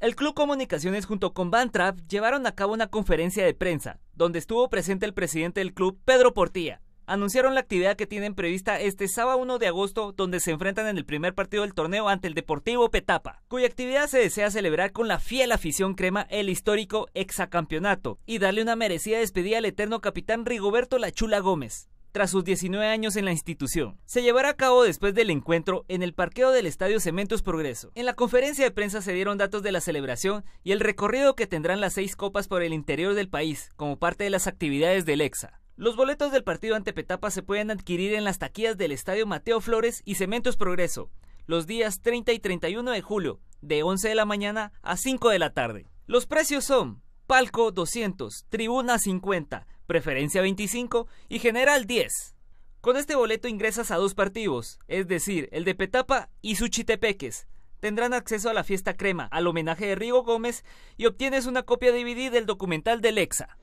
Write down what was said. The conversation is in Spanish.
El Club Comunicaciones junto con Bantrap llevaron a cabo una conferencia de prensa, donde estuvo presente el presidente del club, Pedro Portilla. Anunciaron la actividad que tienen prevista este sábado 1 de agosto, donde se enfrentan en el primer partido del torneo ante el Deportivo Petapa, cuya actividad se desea celebrar con la fiel afición crema el histórico exacampeonato y darle una merecida despedida al eterno capitán Rigoberto Lachula Gómez tras sus 19 años en la institución. Se llevará a cabo después del encuentro en el parqueo del Estadio Cementos Progreso. En la conferencia de prensa se dieron datos de la celebración y el recorrido que tendrán las seis copas por el interior del país como parte de las actividades del EXA. Los boletos del partido ante Petapa se pueden adquirir en las taquillas del Estadio Mateo Flores y Cementos Progreso los días 30 y 31 de julio, de 11 de la mañana a 5 de la tarde. Los precios son palco 200, tribuna 50, preferencia 25 y general 10. Con este boleto ingresas a dos partidos, es decir, el de Petapa y Suchitepeques. Tendrán acceso a la fiesta crema, al homenaje de Rigo Gómez y obtienes una copia DVD del documental de Lexa.